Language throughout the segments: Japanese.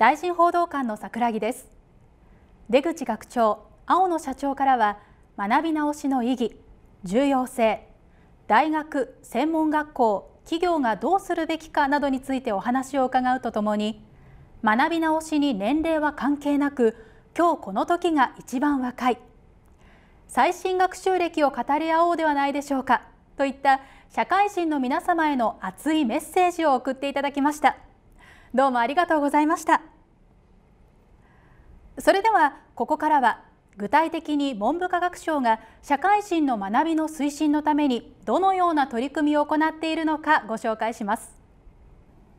大臣報道官の桜木です出口学長青野社長からは学び直しの意義重要性大学専門学校企業がどうするべきかなどについてお話を伺うとともに学び直しに年齢は関係なく今日この時が一番若い最新学習歴を語り合おうではないでしょうかといった社会人の皆様への熱いメッセージを送っていただきました。どうもありがとうございましたそれではここからは具体的に文部科学省が社会人の学びの推進のためにどのような取り組みを行っているのかご紹介します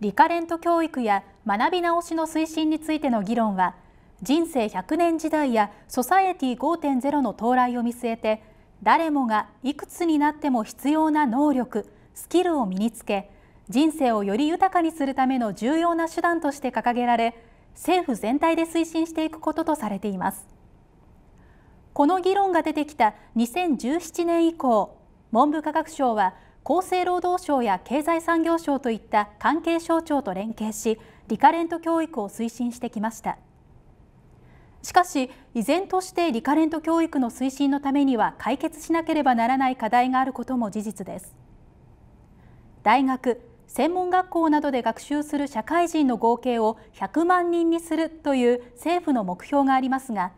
リカレント教育や学び直しの推進についての議論は人生100年時代やソサエティ5.0の到来を見据えて誰もがいくつになっても必要な能力スキルを身につけ人生をより豊かにするための重要な手段として掲げられ政府全体で推進していくこととされていますこの議論が出てきた2017年以降文部科学省は厚生労働省や経済産業省といった関係省庁と連携しリカレント教育を推進してきましたしかし依然としてリカレント教育の推進のためには解決しなければならない課題があることも事実です大学専門学校などで学習する社会人の合計を100万人にするという政府の目標がありますが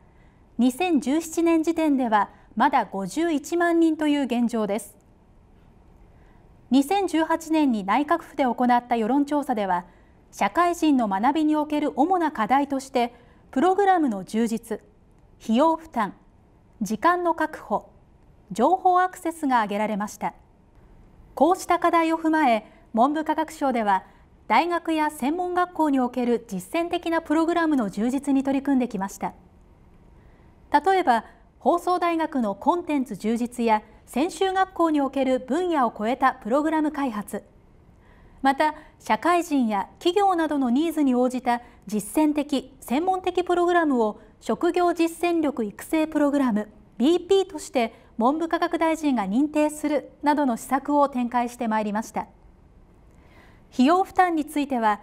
2017年時点ではまだ51万人という現状です2018年に内閣府で行った世論調査では社会人の学びにおける主な課題としてプログラムの充実費用負担時間の確保情報アクセスが挙げられましたこうした課題を踏まえ文部科学省では大学や専門学校における実践的なプログラムの充実に取り組んできました例えば放送大学のコンテンツ充実や専修学校における分野を超えたプログラム開発また社会人や企業などのニーズに応じた実践的・専門的プログラムを職業実践力育成プログラム BP として文部科学大臣が認定するなどの施策を展開してまいりました。費用負担については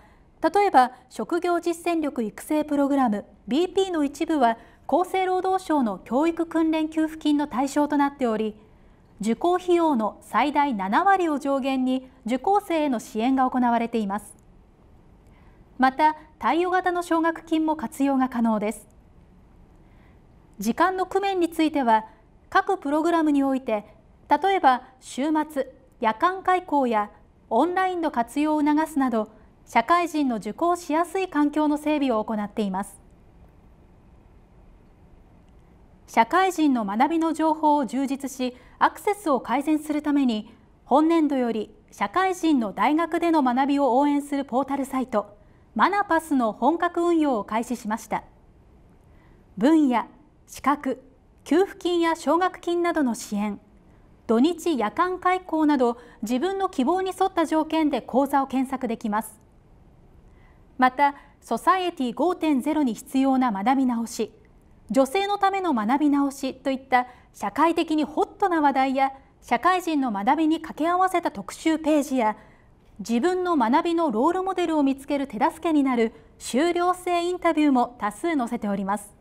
例えば職業実践力育成プログラム BP の一部は厚生労働省の教育訓練給付金の対象となっており受講費用の最大7割を上限に受講生への支援が行われていますまた対応型の奨学金も活用が可能です時間の工面については各プログラムにおいて例えば週末夜間開講やオンラインの活用を促すなど社会人の受講しやすい環境の整備を行っています社会人の学びの情報を充実しアクセスを改善するために本年度より社会人の大学での学びを応援するポータルサイトマナパスの本格運用を開始しました分野、資格、給付金や奨学金などの支援土日夜間開講など自分の希望に沿った条件で講座を検索できますまたソサエティ5.0に必要な学び直し女性のための学び直しといった社会的にホットな話題や社会人の学びに掛け合わせた特集ページや自分の学びのロールモデルを見つける手助けになる修了生インタビューも多数載せております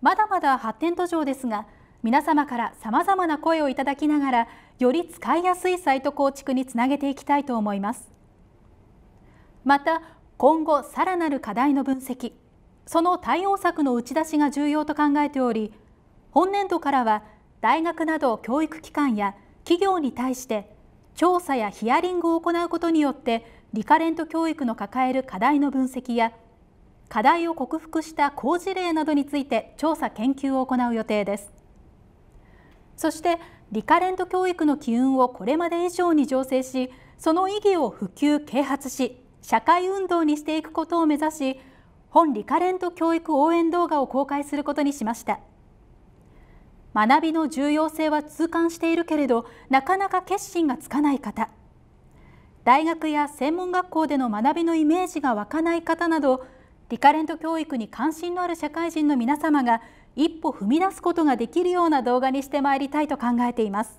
まだまだ発展途上ですが皆様からさまざまな声をいただきながらより使いやすいサイト構築につなげていきたいと思いますまた今後さらなる課題の分析その対応策の打ち出しが重要と考えており本年度からは大学など教育機関や企業に対して調査やヒアリングを行うことによってリカレント教育の抱える課題の分析や課題を克服した好事例などについて調査研究を行う予定です。そしてリカレント教育の機運をこれまで以上に醸成しその意義を普及啓発し社会運動にしていくことを目指し本リカレント教育応援動画を公開することにしました学びの重要性は痛感しているけれどなかなか決心がつかない方大学や専門学校での学びのイメージが湧かない方などリカレント教育に関心のある社会人の皆様が一歩踏み出すことができるような動画にしてまいりたいと考えています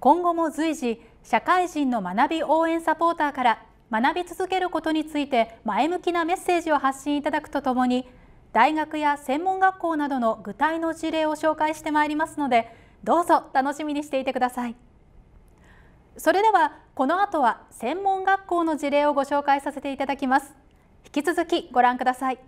今後も随時社会人の学び応援サポーターから学び続けることについて前向きなメッセージを発信いただくとともに大学や専門学校などの具体の事例を紹介してまいりますのでどうぞ楽しみにしていてくださいそれではこの後は専門学校の事例をご紹介させていただきます引き続きご覧ください